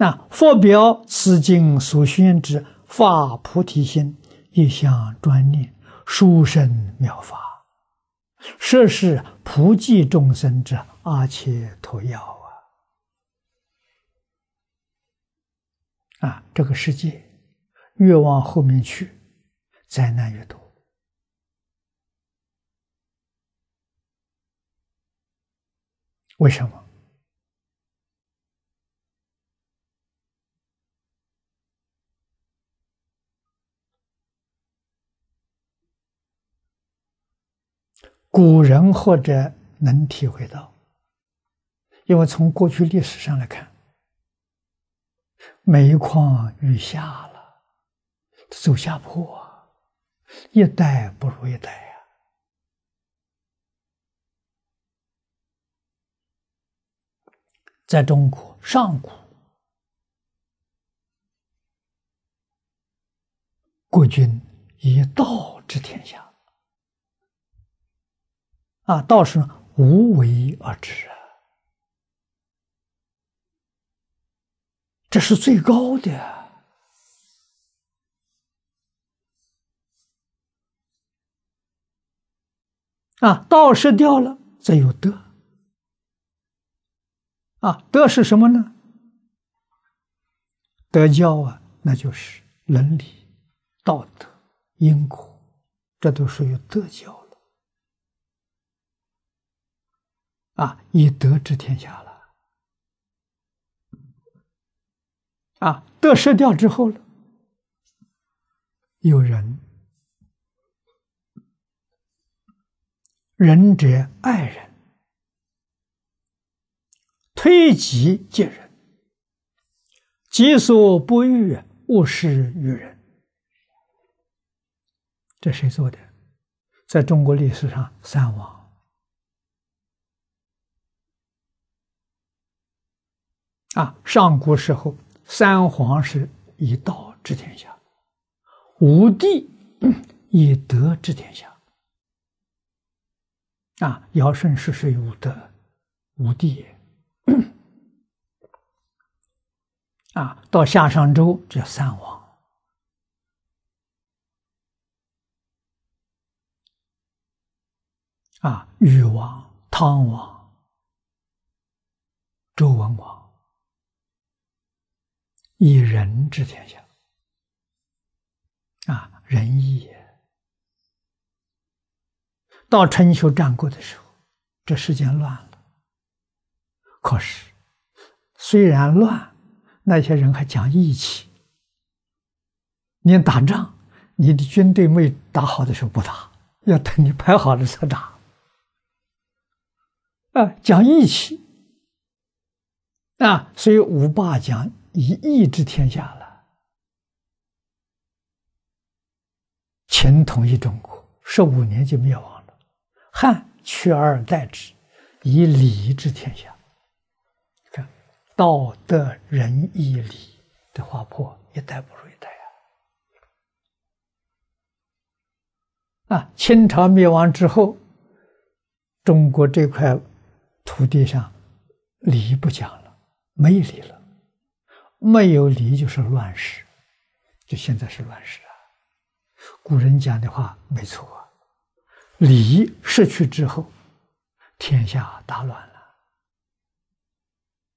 那佛表此经所宣之法菩提心一项专念殊胜妙法，设是普济众生之阿切陀药啊！啊，这个世界越往后面去，灾难越多，为什么？古人或者能体会到，因为从过去历史上来看，煤矿雨下了，走下坡，一代不如一代呀。在中国上古，国君以道治天下。啊，道是无为而治，啊，这是最高的啊。道失掉了，则有德。啊，德是什么呢？德教啊，那就是伦理、道德、因果，这都属于德教。啊，以德治天下了。啊，德失掉之后了，有仁。仁者爱人，推己及人，己所不欲，勿施于人。这谁做的？在中国历史上，三王。啊，上古时候，三皇是以道治天下，五帝以德治天下。啊，尧舜是谁？五德，五帝也。啊，到夏商周叫三王。啊，禹王、汤王、周文王。以仁治天下，啊，仁义也。到春秋战国的时候，这世间乱了。可是，虽然乱，那些人还讲义气。你打仗，你的军队没打好的时候不打，要等你排好了才打。啊，讲义气。啊，所以五霸讲。以义治天下了，秦统一中国，十五年就灭亡了。汉取而代之，以礼治天下。你看，道德仁义礼的滑坡，一代不如一代啊！啊，清朝灭亡之后，中国这块土地上，礼不讲了，没礼了。没有离就是乱世，就现在是乱世啊！古人讲的话没错啊，离失去之后，天下大乱。